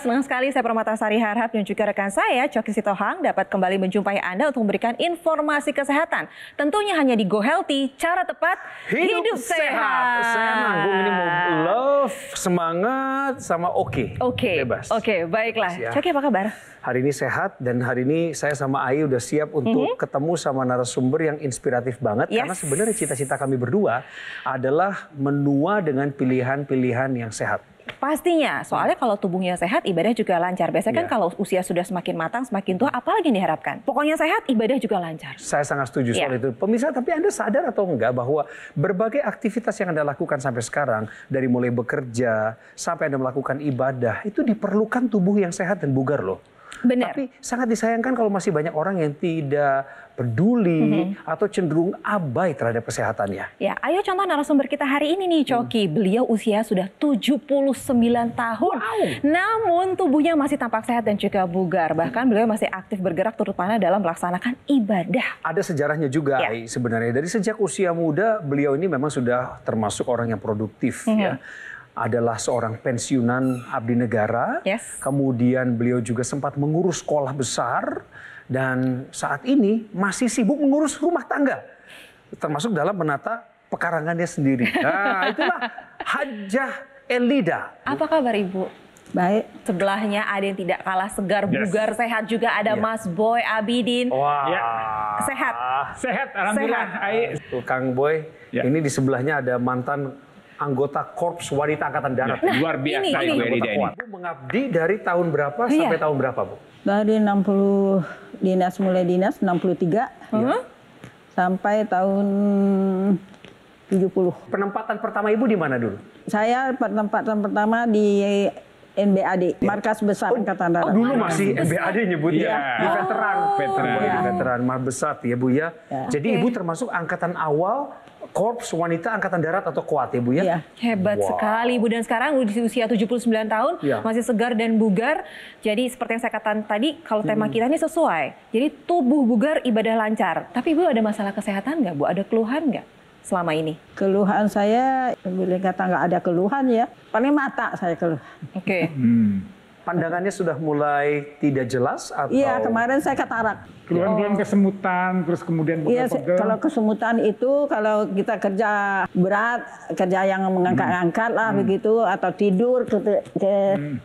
senang sekali saya Permata Sari Harhab dan juga rekan saya Coki Sitohang dapat kembali menjumpai Anda untuk memberikan informasi kesehatan. Tentunya hanya di Go Healthy, cara tepat hidup, hidup sehat. sehat. Saya nanggung ini mau love, semangat sama oke. Okay. Oke. Okay. Bebas. Oke, okay, baiklah. Ya. Coki apa kabar? Hari ini sehat dan hari ini saya sama Ayu udah siap untuk mm -hmm. ketemu sama narasumber yang inspiratif banget yes. karena sebenarnya cita-cita kami berdua adalah menua dengan pilihan-pilihan yang sehat. Pastinya, soalnya hmm. kalau tubuhnya sehat, ibadah juga lancar. Biasanya kan iya. kalau usia sudah semakin matang, semakin tua, hmm. apalagi yang diharapkan? Pokoknya sehat, ibadah juga lancar. Saya sangat setuju soal ya. itu. Pemirsa, tapi Anda sadar atau enggak bahwa berbagai aktivitas yang Anda lakukan sampai sekarang, dari mulai bekerja, sampai Anda melakukan ibadah, itu diperlukan tubuh yang sehat dan bugar loh. Benar. Tapi sangat disayangkan kalau masih banyak orang yang tidak peduli mm-hmm. atau cenderung abai terhadap kesehatannya. Ya, ayo contoh narasumber kita hari ini nih Coki. Mm. Beliau usia sudah 79 tahun. Wow. Namun tubuhnya masih tampak sehat dan juga bugar. Bahkan beliau masih aktif bergerak terutama dalam melaksanakan ibadah. Ada sejarahnya juga ya. sebenarnya. Dari sejak usia muda beliau ini memang sudah termasuk orang yang produktif ya. mm-hmm. ya adalah seorang pensiunan abdi negara. Yes. Kemudian beliau juga sempat mengurus sekolah besar dan saat ini masih sibuk mengurus rumah tangga. Termasuk dalam menata pekarangannya sendiri. Nah, itulah Hajah Elida. Apa kabar Ibu? Baik. Sebelahnya ada yang tidak kalah segar, yes. bugar, sehat juga ada yeah. Mas Boy Abidin. Wah. Wow. Ya. Yeah. Sehat. Sehat, alhamdulillah. Sehat. Kang Boy, yeah. ini di sebelahnya ada mantan anggota Korps Wanita Angkatan Darat. Nah, Luar biasa ini, ini. ini. Bu mengabdi dari tahun berapa iya. sampai tahun berapa, Bu? Dari 60 dinas mulai dinas 63 -huh. Iya. sampai tahun 70. Penempatan pertama Ibu di mana dulu? Saya penempatan pertama di NBAD, Markas Besar oh, Angkatan Darat. Oh, dulu masih NBAD nyebutnya, yeah. di veteran. Oh, veteran. Di veteran, Besar ya Bu ya. Yeah. Jadi okay. Ibu termasuk angkatan awal Korps Wanita Angkatan Darat atau kuat ya Bu ya? ya hebat wow. sekali Bu. Dan sekarang di usia 79 tahun ya. masih segar dan bugar. Jadi seperti yang saya katakan tadi, kalau tema hmm. kita ini sesuai. Jadi tubuh bugar, ibadah lancar. Tapi Bu ada masalah kesehatan nggak Bu? Ada keluhan nggak? selama ini? Keluhan saya, boleh kata nggak ada keluhan ya. Paling mata saya keluhan. Oke. Okay. Hmm pandangannya sudah mulai tidak jelas atau? Iya kemarin saya katarak. Keluhan-keluhan oh. kesemutan, terus kemudian Iya kalau kesemutan itu kalau kita kerja berat, kerja yang mengangkat-angkat lah hmm. begitu atau tidur ke, ke hmm.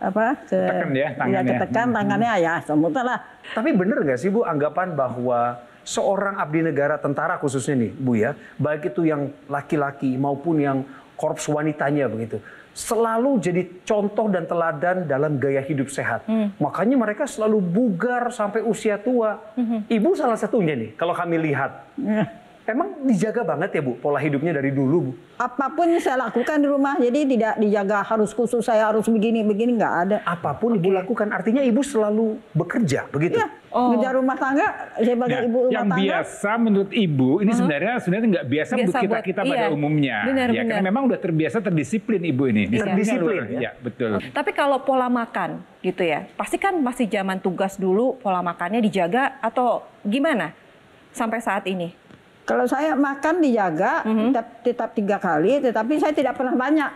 apa ke ketekan ya iya, tangannya. Ya, ketekan hmm. tangannya hmm. ya semutan lah. Tapi benar nggak sih Bu anggapan bahwa seorang abdi negara tentara khususnya nih Bu ya, baik itu yang laki-laki maupun yang korps wanitanya begitu selalu jadi contoh dan teladan dalam gaya hidup sehat. Hmm. Makanya mereka selalu bugar sampai usia tua. Hmm. Ibu salah satunya nih, kalau kami lihat. Hmm. Emang dijaga banget ya Bu pola hidupnya dari dulu Bu? Apapun saya lakukan di rumah, jadi tidak dijaga harus khusus saya harus begini-begini nggak ada. Apapun Ibu lakukan, artinya Ibu selalu bekerja begitu? Ya, oh. rumah tangga sebagai nah, ibu rumah yang tangga. Yang biasa menurut Ibu, ini uh -huh. sebenarnya sebenarnya nggak biasa, biasa buat kita kita kita iya. pada umumnya. Benar, ya, benar. Karena memang udah terbiasa terdisiplin Ibu ini. Iya. Terdisiplin ya? ya betul. Tapi kalau pola makan gitu ya, pasti kan masih zaman tugas dulu pola makannya dijaga atau gimana sampai saat ini? Kalau saya makan dijaga mm -hmm. tetap, tetap tiga kali, tetapi saya tidak pernah banyak.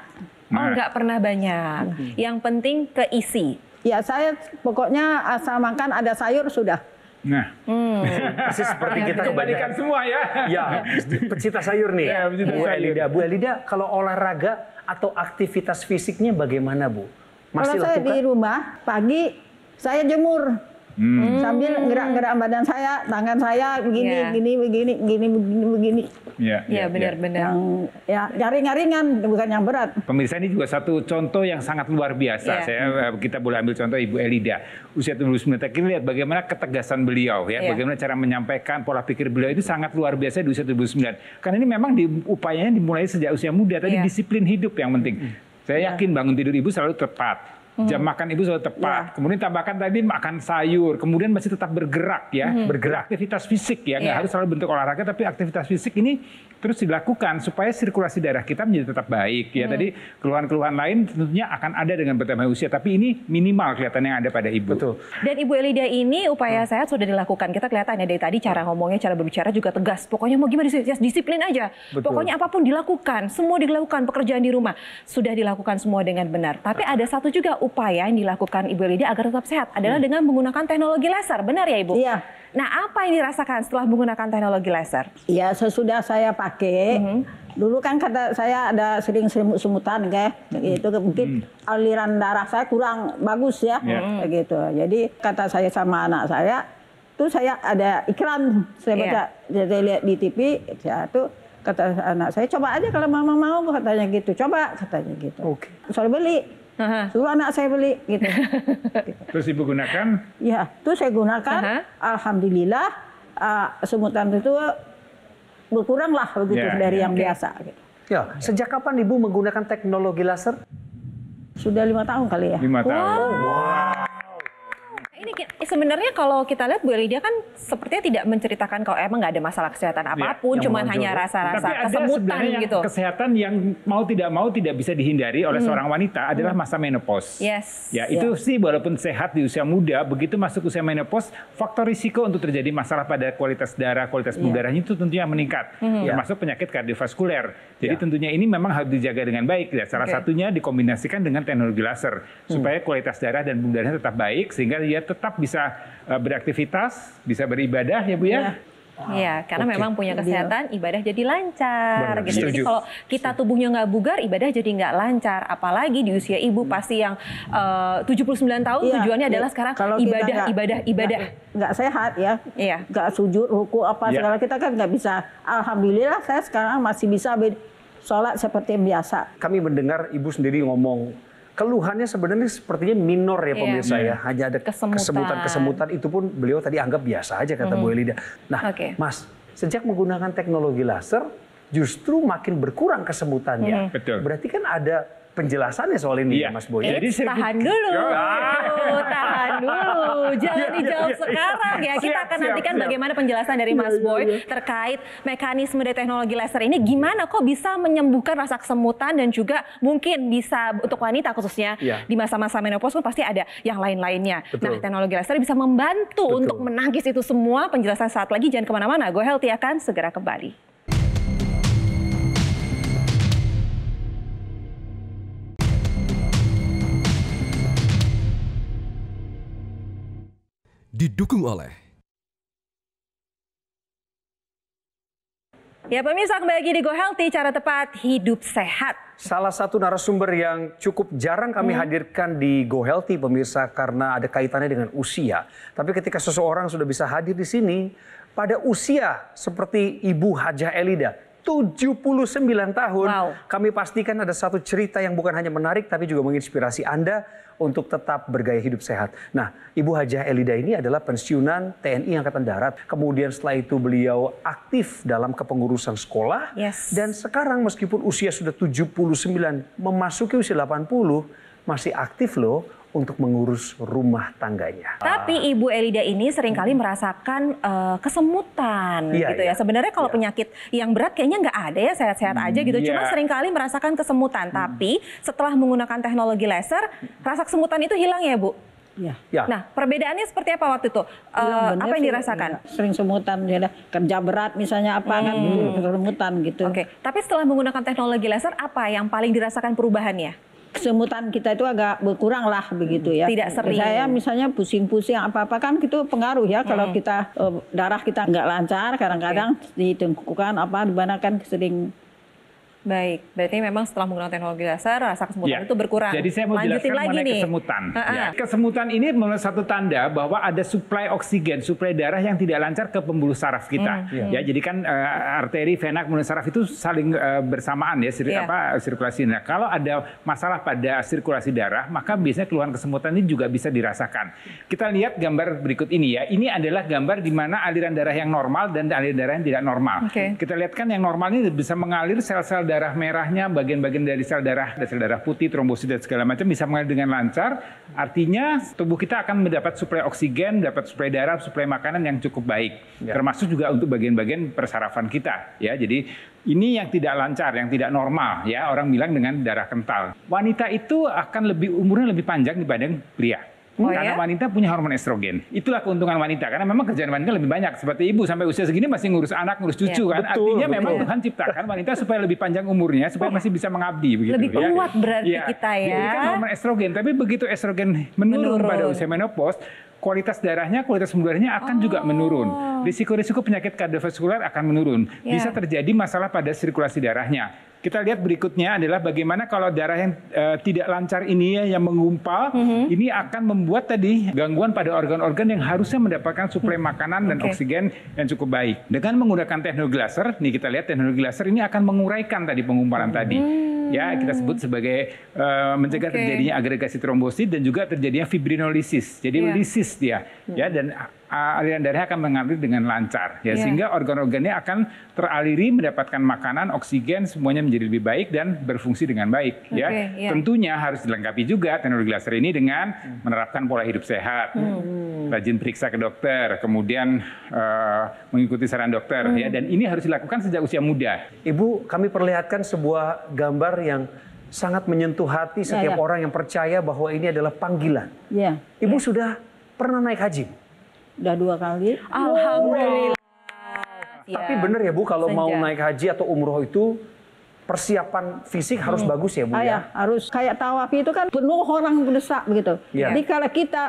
Oh, nah. nggak pernah banyak. Mm -hmm. Yang penting keisi. Ya, saya pokoknya asal makan ada sayur sudah. Nah, hmm. seperti kita kebalikan semua ya. Ya, pecinta sayur nih. Ya, pecinta Bu Elida, Bu Elida, kalau olahraga atau aktivitas fisiknya bagaimana Bu? Masih kalau lakukan? saya di rumah pagi saya jemur Hmm. Sambil hmm. gerak-gerak badan saya, tangan saya begini, yeah. begini, begini, begini, begini, begini. Iya, yeah, yeah, benar-benar. Iya. Yeah. Yang ya ringan-ringan, bukan yang berat. Pemirsa ini juga satu contoh yang sangat luar biasa. Yeah. Saya hmm. kita boleh ambil contoh Ibu Elida, usia 79 tahun. Kita lihat bagaimana ketegasan beliau ya, yeah. bagaimana cara menyampaikan pola pikir beliau itu sangat luar biasa di usia 79. Karena ini memang di, upayanya dimulai sejak usia muda. Tadi yeah. disiplin hidup yang penting. Hmm. Saya iya. yakin bangun tidur ibu selalu tepat. Hmm. Jam makan ibu sudah tepat. Yeah. Kemudian tambahkan tadi makan sayur. Kemudian masih tetap bergerak ya, hmm. bergerak aktivitas fisik ya. Nggak iya. harus selalu bentuk olahraga, tapi aktivitas fisik ini terus dilakukan supaya sirkulasi darah kita menjadi tetap baik ya. Hmm. Tadi keluhan-keluhan lain tentunya akan ada dengan bertambah usia, tapi ini minimal kelihatan yang ada pada ibu. Betul. Dan Ibu Elida ini upaya hmm. sehat sudah dilakukan. Kita kelihatan ya dari tadi cara ya. ngomongnya, cara berbicara juga tegas. Pokoknya mau gimana disiplin aja. Betul. Pokoknya apapun dilakukan, semua dilakukan pekerjaan di rumah sudah dilakukan semua dengan benar. Tapi ada satu juga upaya yang dilakukan Ibu Lydia agar tetap sehat adalah hmm. dengan menggunakan teknologi laser, benar ya Ibu? Iya. Nah, apa yang dirasakan setelah menggunakan teknologi laser? Iya, sesudah saya pakai, mm -hmm. dulu kan kata saya ada sering semut-semutan, kayak mm -hmm. itu mungkin mm -hmm. aliran darah saya kurang bagus ya, yeah. gitu. Jadi kata saya sama anak saya, tuh saya ada iklan saya iya. baca, yeah. saya lihat di TV, ya tuh kata anak saya coba aja kalau mama mau katanya gitu, coba katanya gitu. Oke. Okay. Soal beli, Aha. Suruh anak saya beli gitu. gitu. Terus ibu gunakan? Ya, terus saya gunakan. Aha. Alhamdulillah uh, eh, semutan itu berkuranglah begitu ya, dari ya, yang okay. biasa. Gitu. Ya, sejak kapan ibu menggunakan teknologi laser? Sudah lima tahun kali ya. Lima tahun. Wow. wow. Eh, sebenarnya kalau kita lihat Bu Lydia kan sepertinya tidak menceritakan kalau emang nggak ada masalah kesehatan iya, apapun, ya, cuman hanya rasa-rasa kesemutan gitu. Kesehatan yang mau tidak mau tidak bisa dihindari oleh hmm. seorang wanita adalah hmm. masa menopause. Yes. Ya itu yeah. sih walaupun sehat di usia muda, begitu masuk usia menopause, faktor risiko untuk terjadi masalah pada kualitas darah, kualitas pembuluh iya. yeah. darahnya itu tentunya meningkat, hmm. Iya. termasuk penyakit kardiovaskuler. Jadi yeah. tentunya ini memang harus dijaga dengan baik. Ya. Salah okay. satunya dikombinasikan dengan teknologi laser hmm. supaya kualitas darah dan pembuluh tetap baik sehingga dia tetap bisa bisa eh, beraktivitas, bisa beribadah ya Bu ya. ya. Iya, karena okay. memang punya kesehatan, ibadah jadi lancar. Benar, gitu. Jadi kalau kita tubuhnya nggak bugar, ibadah jadi nggak lancar. Apalagi di usia ibu iya. pasti yang eh, uh, 79 tahun iya, tujuannya iya. adalah sekarang kalau ibadah, gak, ibadah, ibadah. Nggak sehat ya, iya. nggak sujud, ruku apa iya. segala kita kan nggak bisa. Alhamdulillah saya sekarang masih bisa sholat seperti biasa. Kami mendengar ibu sendiri ngomong keluhannya sebenarnya sepertinya minor ya iya. pemirsa yeah. ya. Iya. Hanya ada kesemutan-kesemutan itu pun beliau tadi anggap biasa aja kata mm -hmm. Bu Elida. Nah, okay. Mas, sejak menggunakan teknologi laser justru makin berkurang kesemutannya. Mm -hmm. Betul. Berarti kan ada penjelasannya soal ini iya. Mas Boy. Jadi ya. tahan dulu, tahan dulu. Jangan dijawab sekarang ya. Kita akan nantikan bagaimana penjelasan dari iya, Mas iya, Boy terkait mekanisme dari teknologi laser ini. Gimana kok bisa menyembuhkan rasa kesemutan dan juga mungkin bisa untuk wanita khususnya di masa-masa menopause pun pasti ada yang lain-lainnya. Nah teknologi laser bisa membantu untuk menangkis itu semua. Penjelasan saat lagi jangan kemana-mana. Gue Healthy akan segera kembali. didukung oleh Ya pemirsa kembali lagi di Go Healthy, cara tepat hidup sehat. Salah satu narasumber yang cukup jarang kami hmm. hadirkan di Go Healthy pemirsa karena ada kaitannya dengan usia. Tapi ketika seseorang sudah bisa hadir di sini, pada usia seperti Ibu Hajah Elida, 79 tahun. Wow. Kami pastikan ada satu cerita yang bukan hanya menarik tapi juga menginspirasi Anda untuk tetap bergaya hidup sehat. Nah, Ibu Hajah Elida ini adalah pensiunan TNI Angkatan Darat. Kemudian setelah itu beliau aktif dalam kepengurusan sekolah. Yes. Dan sekarang meskipun usia sudah 79, memasuki usia 80, masih aktif loh untuk mengurus rumah tangganya. Tapi Ibu Elida ini seringkali hmm. merasakan uh, kesemutan iya, gitu iya. ya. Sebenarnya kalau iya. penyakit yang berat kayaknya nggak ada ya, sehat-sehat aja gitu. Iya. Cuma seringkali merasakan kesemutan. Hmm. Tapi setelah menggunakan teknologi laser, rasa kesemutan itu hilang ya Bu? Ya. ya. Nah, perbedaannya seperti apa waktu itu? Uh, apa yang dirasakan? Iya. Sering semutan, ya, kerja berat misalnya apa kan, hmm. kan, semutan gitu. Oke, okay. tapi setelah menggunakan teknologi laser, apa yang paling dirasakan perubahannya? kesemutan kita itu agak berkurang lah begitu ya. Tidak sering. Saya misalnya pusing-pusing apa-apa kan itu pengaruh ya hmm. kalau kita eh, darah kita nggak lancar kadang-kadang okay. Iya. ditengkukan apa dibanakan sering Baik, berarti memang setelah menggunakan teknologi laser rasa kesemutan ya. itu berkurang. Jadi saya mau Lanjutin jelaskan lagi mengenai nih. kesemutan. Uh Ya. Kesemutan ini merupakan satu tanda bahwa ada suplai oksigen, suplai darah yang tidak lancar ke pembuluh saraf kita. Hmm. Iya. Ya, jadi kan uh, arteri, vena, pembuluh saraf itu saling uh, bersamaan ya, sir yeah. apa sirkulasi. Nah, kalau ada masalah pada sirkulasi darah, maka biasanya keluhan kesemutan ini juga bisa dirasakan. Kita lihat gambar berikut ini ya. Ini adalah gambar di mana aliran darah yang normal dan aliran darah yang tidak normal. Okay. Kita lihat kan yang normal ini bisa mengalir sel-sel darah merahnya, bagian-bagian dari sel darah, sel darah putih, trombosit dan segala macam bisa mengalir dengan lancar. Artinya tubuh kita akan mendapat suplai oksigen, dapat suplai darah, suplai makanan yang cukup baik. Ya. Termasuk juga untuk bagian-bagian persarafan kita ya. Jadi ini yang tidak lancar, yang tidak normal ya orang bilang dengan darah kental. Wanita itu akan lebih umurnya lebih panjang dibanding pria. Oh, karena ya? wanita punya hormon estrogen. Itulah keuntungan wanita karena memang kerjaan wanita lebih banyak. Seperti ibu sampai usia segini masih ngurus anak, ngurus cucu ya, kan. Betul, Artinya betul. memang Tuhan ciptakan wanita supaya lebih panjang umurnya, supaya masih bisa mengabdi begitu Lebih ya, ya. kuat ya. berarti ya. kita ya. Jadi kan ya. hormon estrogen, tapi begitu estrogen menurun, menurun. pada usia menopause, kualitas darahnya, kualitas pembuluh darahnya akan oh. juga menurun. Risiko-risiko penyakit kardiovaskular akan menurun. Yeah. Bisa terjadi masalah pada sirkulasi darahnya kita lihat berikutnya adalah bagaimana kalau darah yang uh, tidak lancar ini ya, yang mengumpal mm -hmm. ini akan membuat tadi gangguan pada organ-organ yang harusnya mendapatkan suplai mm-hmm. makanan dan okay. oksigen yang cukup baik. Dengan menggunakan teknologi laser, nih kita lihat teknologi laser ini akan menguraikan tadi pengumpalan mm -hmm. tadi. Mm-hmm ya kita hmm. sebut sebagai uh, mencegah okay. terjadinya agregasi trombosit dan juga terjadinya fibrinolisis. Jadi yeah. lisis dia, ya. hmm. ya dan aliran darah akan mengalir dengan lancar ya yeah. sehingga organ-organnya akan teraliri mendapatkan makanan oksigen semuanya menjadi lebih baik dan berfungsi dengan baik okay, ya yeah. tentunya harus dilengkapi juga teknologi laser ini dengan hmm. menerapkan pola hidup sehat hmm. rajin periksa ke dokter kemudian uh, mengikuti saran dokter ya. hmm. ya dan ini harus dilakukan sejak usia muda Ibu kami perlihatkan sebuah gambar yang sangat menyentuh hati iya, setiap ya, ya. orang yang percaya bahwa ini adalah panggilan. Ya. Ibu sudah pernah naik haji? Udah dua kali. Alhamdulillah. Ya. Tapi bener ya Bu kalau Senja. mau naik haji atau umroh itu persiapan fisik harus hmm. bagus ya Bu ah, ya? ya? harus. Kayak tawaf itu kan penuh orang berdesak begitu. Ya. Jadi kalau kita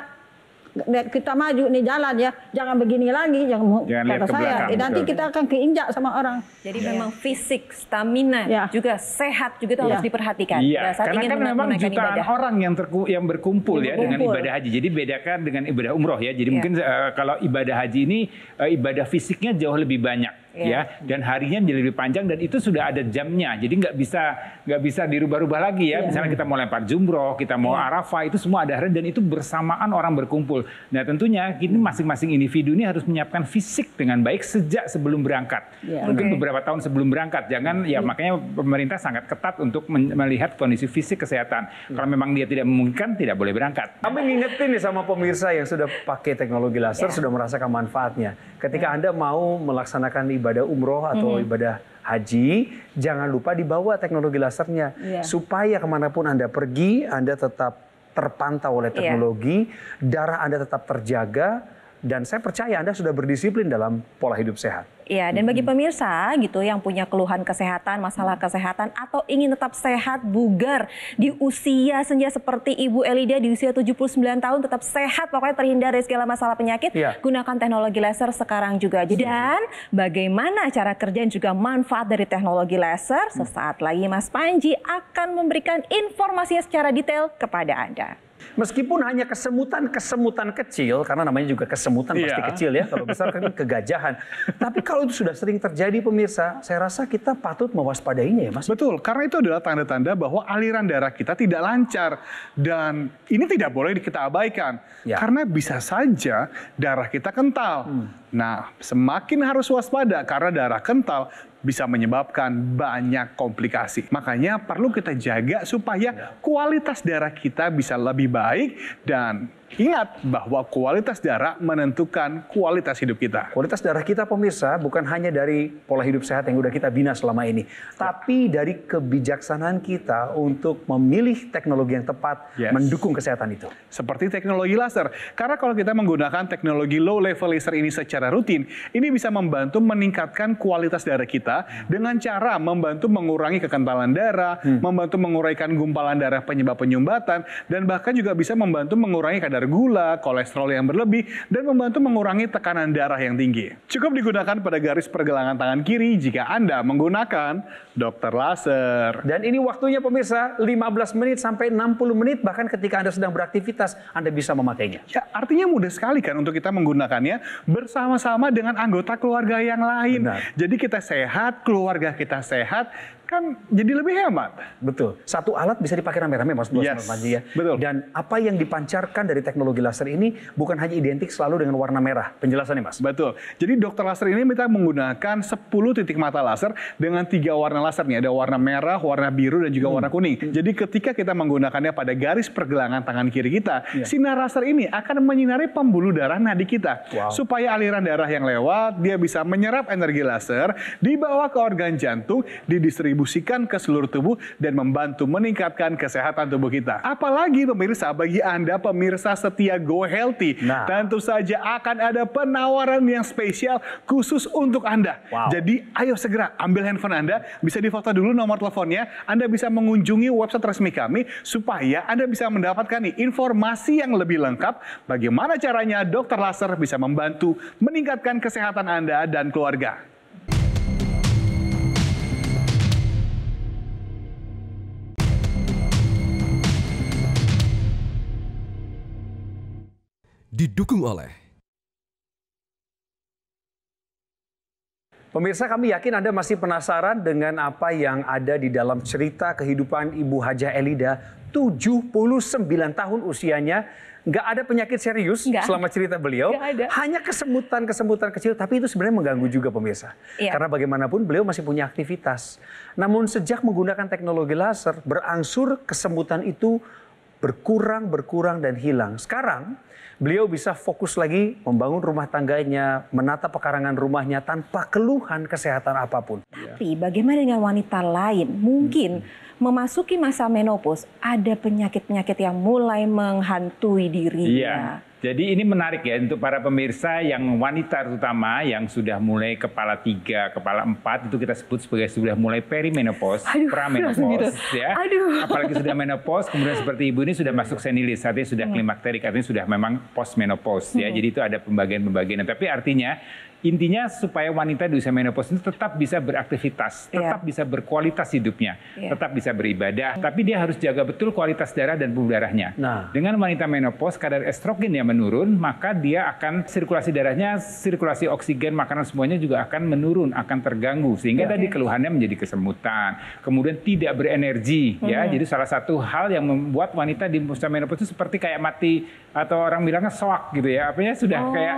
kita maju nih jalan ya, jangan begini lagi, jangan, jangan kata saya, belakang, eh, nanti kita akan keinjak sama orang. Jadi yeah. memang fisik, stamina, ya. juga sehat juga itu ya. harus diperhatikan. ya, karena kan memang jutaan ibadah. orang yang terku, yang berkumpul ya berkumpul. dengan ibadah haji. Jadi bedakan dengan ibadah umroh ya. Jadi yeah. mungkin uh, kalau ibadah haji ini uh, ibadah fisiknya jauh lebih banyak yeah. ya dan harinya menjadi lebih panjang dan itu sudah ada jamnya jadi nggak bisa nggak bisa dirubah-rubah lagi ya yeah. misalnya kita mau lempar jumroh kita mau yeah. arafah itu semua ada hari dan itu bersamaan orang berkumpul nah tentunya kita ya. masing-masing individu ini harus menyiapkan fisik dengan baik sejak sebelum berangkat yeah. mungkin okay. beberapa tahun sebelum berangkat jangan yeah. ya makanya pemerintah sangat ketat untuk melihat kondisi fisik kesehatan yeah. kalau memang dia tidak memungkinkan tidak boleh berangkat kami ngingetin nih sama pemirsa yang sudah pakai teknologi laser yeah. sudah merasakan manfaatnya ketika yeah. anda mau melaksanakan ibadah ibadah umroh atau mm -hmm. ibadah haji, jangan lupa dibawa teknologi lasernya yeah. supaya kemanapun anda pergi, anda tetap terpantau oleh iya. teknologi, yeah. darah anda tetap terjaga, dan saya percaya Anda sudah berdisiplin dalam pola hidup sehat. Iya, dan bagi pemirsa gitu yang punya keluhan kesehatan, masalah kesehatan atau ingin tetap sehat bugar di usia senja seperti Ibu Elida di usia 79 tahun tetap sehat pokoknya terhindar dari segala masalah penyakit, ya. gunakan teknologi laser sekarang juga. Dan bagaimana cara kerja dan juga manfaat dari teknologi laser? Sesaat lagi Mas Panji akan memberikan informasinya secara detail kepada Anda. Meskipun hanya kesemutan-kesemutan kecil, karena namanya juga kesemutan yeah. pasti iya. kecil ya, kalau besar kan kegajahan. Tapi kalau itu sudah sering terjadi pemirsa, saya rasa kita patut mewaspadainya ya mas. Betul, karena itu adalah tanda-tanda bahwa aliran darah kita tidak lancar. Dan ini tidak boleh kita abaikan. Yeah. Karena bisa saja darah kita kental. Hmm. Nah, semakin harus waspada karena darah kental bisa menyebabkan banyak komplikasi. Makanya perlu kita jaga supaya ya. kualitas darah kita bisa lebih baik dan Ingat bahwa kualitas darah menentukan kualitas hidup kita. Kualitas darah kita pemirsa bukan hanya dari pola hidup sehat yang sudah kita bina selama ini, ya. tapi dari kebijaksanaan kita untuk memilih teknologi yang tepat yes. mendukung kesehatan itu. Seperti teknologi laser. Karena kalau kita menggunakan teknologi low level laser ini secara rutin, ini bisa membantu meningkatkan kualitas darah kita dengan cara membantu mengurangi kekentalan darah, hmm. membantu menguraikan gumpalan darah penyebab penyumbatan dan bahkan juga bisa membantu mengurangi kadar kadar gula, kolesterol yang berlebih, dan membantu mengurangi tekanan darah yang tinggi. Cukup digunakan pada garis pergelangan tangan kiri jika Anda menggunakan dokter laser. Dan ini waktunya pemirsa 15 menit sampai 60 menit bahkan ketika Anda sedang beraktivitas Anda bisa memakainya. Ya, artinya mudah sekali kan untuk kita menggunakannya bersama-sama dengan anggota keluarga yang lain. Benar. Jadi kita sehat, keluarga kita sehat, kan jadi lebih hemat. Betul. Satu alat bisa dipakai rame-rame Mas Bos yes. Panji ya. Betul. Dan apa yang dipancarkan dari teknologi laser ini bukan hanya identik selalu dengan warna merah. Penjelasannya Mas. Betul. Jadi dokter laser ini kita menggunakan 10 titik mata laser dengan tiga warna laser nih. Ada warna merah, warna biru dan juga hmm. warna kuning. Hmm. Jadi ketika kita menggunakannya pada garis pergelangan tangan kiri kita, yeah. sinar laser ini akan menyinari pembuluh darah nadi kita. Wow. Supaya aliran darah yang lewat dia bisa menyerap energi laser dibawa ke organ jantung didistribusi didistribusikan ke seluruh tubuh dan membantu meningkatkan kesehatan tubuh kita. Apalagi pemirsa, bagi Anda pemirsa setia Go Healthy, nah. tentu saja akan ada penawaran yang spesial khusus untuk Anda. Wow. Jadi ayo segera ambil handphone Anda, bisa difoto dulu nomor teleponnya, Anda bisa mengunjungi website resmi kami supaya Anda bisa mendapatkan nih, informasi yang lebih lengkap bagaimana caranya dokter laser bisa membantu meningkatkan kesehatan Anda dan keluarga. didukung oleh Pemirsa kami yakin Anda masih penasaran dengan apa yang ada di dalam cerita kehidupan Ibu Hajah Elida 79 tahun usianya. Nggak ada penyakit serius Nggak. selama cerita beliau. Hanya kesemutan-kesemutan kecil, tapi itu sebenarnya mengganggu juga pemirsa. Ya. Karena bagaimanapun beliau masih punya aktivitas. Namun sejak menggunakan teknologi laser, berangsur kesemutan itu berkurang, berkurang, dan hilang. Sekarang beliau bisa fokus lagi membangun rumah tangganya, menata pekarangan rumahnya tanpa keluhan kesehatan apapun. Tapi bagaimana dengan wanita lain? Mungkin hmm. memasuki masa menopause ada penyakit-penyakit yang mulai menghantui dirinya. Yeah jadi ini menarik ya untuk para pemirsa yang wanita terutama yang sudah mulai kepala tiga, kepala empat itu kita sebut sebagai sudah mulai perimenopause, Aduh, pramenopause menopause, ya. Aduh. Apalagi sudah menopause, kemudian seperti ibu ini sudah masuk senilis, artinya sudah hmm. klimakterik, artinya sudah memang postmenopause ya. hmm. ya. Jadi itu ada pembagian-pembagian. Tapi artinya intinya supaya wanita di usia menopause itu tetap bisa beraktivitas, iya. tetap yeah. bisa berkualitas hidupnya, yeah. tetap bisa beribadah, mm. tapi dia harus jaga betul kualitas darah dan pembuluh darahnya. Nah. Dengan wanita menopause kadar estrogen yang menurun, maka dia akan sirkulasi darahnya, sirkulasi oksigen, makanan semuanya juga akan menurun, akan terganggu sehingga yeah. tadi keluhannya menjadi kesemutan, kemudian tidak berenergi hmm. ya. Jadi salah satu hal yang membuat wanita di usia menopause itu seperti kayak mati atau orang bilangnya soak gitu ya. Apanya sudah oh. kayak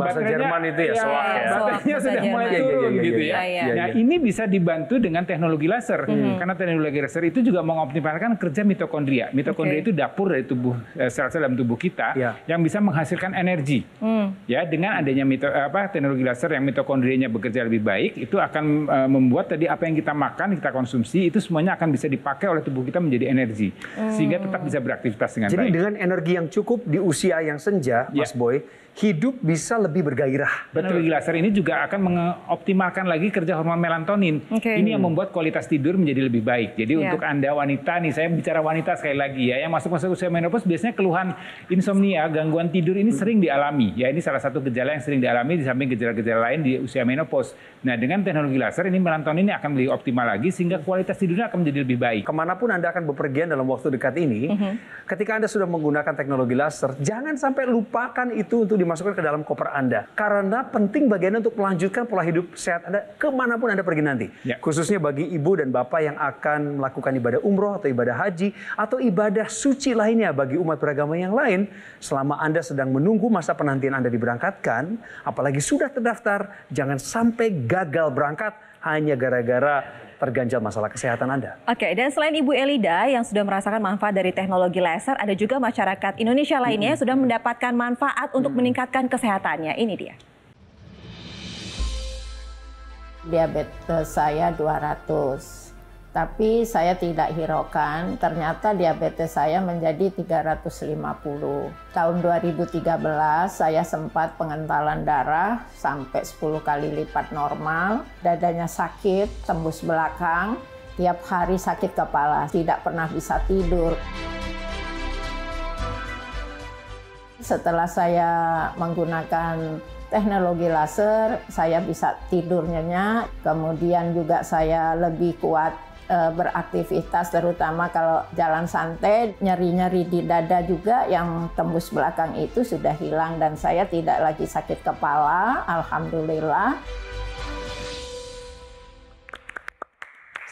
bahasa Jerman itu ya, ya soak Baterainya sudah mulai turun gitu iya. ya. Nah iya, iya. ini bisa dibantu dengan teknologi laser. Hmm. Hmm. Karena teknologi laser itu juga mengoptimalkan kerja mitokondria. Mitokondria itu dapur dari tubuh eh, sel-sel dalam tubuh kita yang bisa menghasilkan energi. Hmm. Ya dengan adanya mito, eh, apa, teknologi laser yang mitokondrianya bekerja lebih baik itu akan eh, membuat tadi apa yang kita makan kita konsumsi itu semuanya akan bisa dipakai oleh tubuh kita menjadi energi sehingga tetap bisa beraktivitas dengan Jadi baik. Jadi dengan energi yang cukup di usia yang senja, Mas ya. Boy hidup bisa lebih bergairah. Betul. laser ini juga akan mengoptimalkan lagi kerja hormon melatonin. Okay. Ini yang membuat kualitas tidur menjadi lebih baik. Jadi yeah. untuk Anda wanita nih, saya bicara wanita sekali lagi ya, yang masuk-masuk usia menopause biasanya keluhan insomnia, gangguan tidur ini sering dialami. Ya ini salah satu gejala yang sering dialami di samping gejala-gejala lain di usia menopause. Nah dengan teknologi laser ini melatonin ini akan lebih optimal lagi sehingga kualitas tidurnya akan menjadi lebih baik. Kemanapun Anda akan bepergian dalam waktu dekat ini, mm -hmm. ketika Anda sudah menggunakan teknologi laser, jangan sampai lupakan itu untuk dimasukkan ke dalam koper Anda. Karena penting bagian untuk melanjutkan pola hidup sehat Anda kemanapun Anda pergi nanti. Ya. Khususnya bagi ibu dan bapak yang akan melakukan ibadah umroh atau ibadah haji atau ibadah suci lainnya bagi umat beragama yang lain selama Anda sedang menunggu masa penantian Anda diberangkatkan, apalagi sudah terdaftar, jangan sampai gagal berangkat hanya gara-gara terganjal masalah kesehatan Anda. Oke, dan selain Ibu Elida yang sudah merasakan manfaat dari teknologi laser, ada juga masyarakat Indonesia lainnya hmm. yang sudah mendapatkan manfaat untuk meningkatkan kesehatannya. Ini dia. Diabetes saya 200 tapi saya tidak hiraukan, ternyata diabetes saya menjadi 350. Tahun 2013 saya sempat pengentalan darah sampai 10 kali lipat normal, dadanya sakit, tembus belakang, tiap hari sakit kepala, tidak pernah bisa tidur. Setelah saya menggunakan teknologi laser, saya bisa tidur nyenyak, kemudian juga saya lebih kuat Eh, beraktivitas terutama kalau jalan santai nyeri-nyeri di dada juga yang tembus belakang itu sudah hilang dan saya tidak lagi sakit kepala alhamdulillah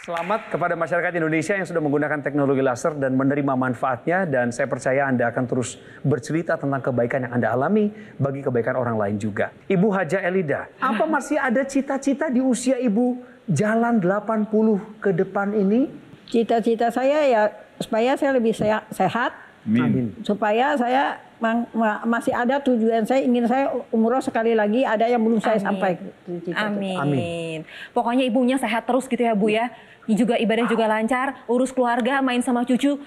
Selamat kepada masyarakat Indonesia yang sudah menggunakan teknologi laser dan menerima manfaatnya dan saya percaya Anda akan terus bercerita tentang kebaikan yang Anda alami bagi kebaikan orang lain juga. Ibu Haja Elida, apa ah. masih ada cita-cita di usia Ibu jalan 80 ke depan ini? Cita-cita saya ya supaya saya lebih sehat. Amin. Supaya saya masih ada tujuan saya ingin saya umroh sekali lagi ada yang belum saya sampaikan. Amin. Amin. Pokoknya ibunya sehat terus gitu ya Bu ya. Juga ibadah juga lancar, urus keluarga, main sama cucu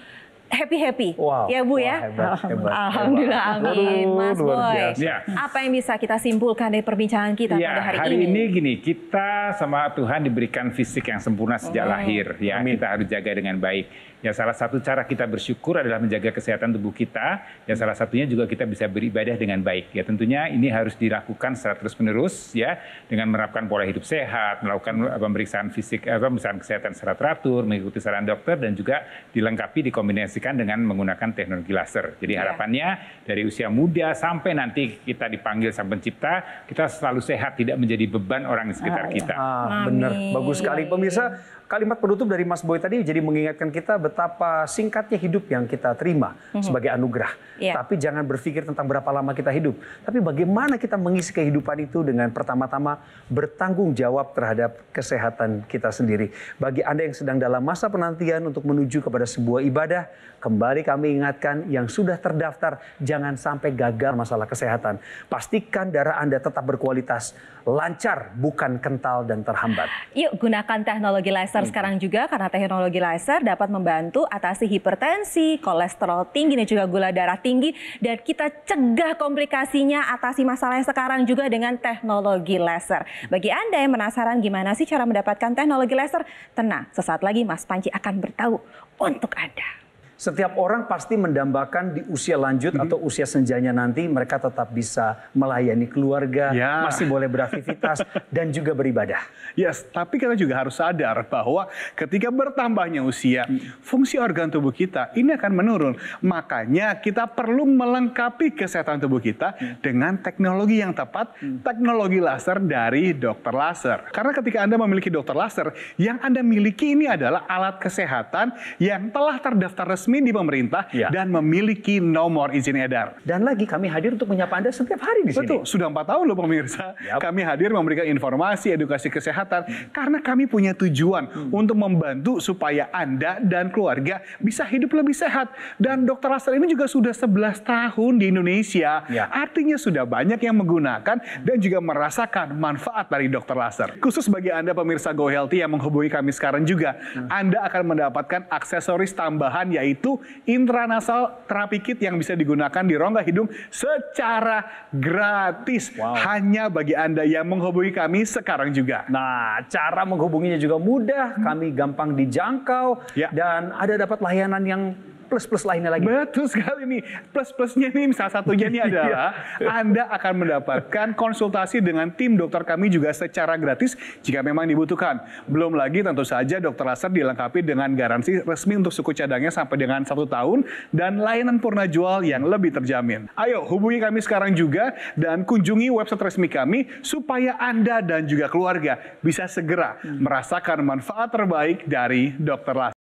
happy happy wow. ya bu wow, ya hebat, hebat, alhamdulillah hebat. amin mas boy ya. ya. apa yang bisa kita simpulkan dari perbincangan kita ya, pada hari, hari ini hari ini gini kita sama Tuhan diberikan fisik yang sempurna sejak oh. lahir ya amin. kita harus jaga dengan baik Ya salah satu cara kita bersyukur adalah menjaga kesehatan tubuh kita. Ya salah satunya juga kita bisa beribadah dengan baik. Ya tentunya ini harus dilakukan secara terus menerus ya dengan menerapkan pola hidup sehat, melakukan eh, pemeriksaan fisik, eh, pemeriksaan kesehatan secara teratur, mengikuti saran dokter dan juga dilengkapi dikombinasikan dengan menggunakan teknologi laser. Jadi iya. harapannya dari usia muda sampai nanti kita dipanggil sang pencipta, kita selalu sehat, tidak menjadi beban orang di sekitar ah, iya. kita. Ah, benar, bagus sekali pemirsa kalimat penutup dari Mas Boy tadi jadi mengingatkan kita betapa singkatnya hidup yang kita terima mm-hmm. sebagai anugerah. Yeah. Tapi jangan berpikir tentang berapa lama kita hidup, tapi bagaimana kita mengisi kehidupan itu dengan pertama-tama bertanggung jawab terhadap kesehatan kita sendiri. Bagi Anda yang sedang dalam masa penantian untuk menuju kepada sebuah ibadah, kembali kami ingatkan yang sudah terdaftar jangan sampai gagal masalah kesehatan. Pastikan darah Anda tetap berkualitas, lancar, bukan kental dan terhambat. Yuk gunakan teknologi laser laser hmm. sekarang juga karena teknologi laser dapat membantu atasi hipertensi, kolesterol tinggi dan juga gula darah tinggi dan kita cegah komplikasinya atasi masalahnya sekarang juga dengan teknologi laser. Bagi Anda yang penasaran gimana sih cara mendapatkan teknologi laser, tenang, sesaat lagi Mas Panji akan beritahu untuk Anda setiap orang pasti mendambakan di usia lanjut -hmm. atau usia senjanya nanti mereka tetap bisa melayani keluarga, ya. masih boleh beraktivitas dan juga beribadah. Yes, tapi kita juga harus sadar bahwa ketika bertambahnya usia, mm. fungsi organ tubuh kita ini akan menurun. Makanya kita perlu melengkapi kesehatan tubuh kita mm. dengan teknologi yang tepat, mm. teknologi laser dari dokter laser. Karena ketika Anda memiliki dokter laser, yang Anda miliki ini adalah alat kesehatan yang telah terdaftar resmi resmi di pemerintah ya. dan memiliki nomor izin edar. Dan lagi kami hadir untuk menyapa Anda setiap hari di sini. sudah empat tahun loh pemirsa. Yep. Kami hadir memberikan informasi, edukasi kesehatan hmm. karena kami punya tujuan hmm. untuk membantu supaya Anda dan keluarga bisa hidup lebih sehat. Dan Dokter laser ini juga sudah 11 tahun di Indonesia. Ya. Artinya sudah banyak yang menggunakan dan juga merasakan manfaat dari Dokter Laser. Khusus bagi Anda pemirsa Go Healthy yang menghubungi kami sekarang juga, hmm. Anda akan mendapatkan aksesoris tambahan yaitu yaitu intranasal terapi kit yang bisa digunakan di rongga hidung secara gratis wow. hanya bagi Anda yang menghubungi kami sekarang juga. Nah, cara menghubunginya juga mudah, kami gampang dijangkau ya. dan ada dapat layanan yang plus-plus lainnya lagi. Betul sekali nih. Plus-plusnya nih salah satunya nih iya. adalah Anda akan mendapatkan konsultasi dengan tim dokter kami juga secara gratis jika memang dibutuhkan. Belum lagi tentu saja dokter Laser dilengkapi dengan garansi resmi untuk suku cadangnya sampai dengan satu tahun dan layanan purna jual yang lebih terjamin. Ayo hubungi kami sekarang juga dan kunjungi website resmi kami supaya Anda dan juga keluarga bisa segera merasakan manfaat terbaik dari dokter Laser.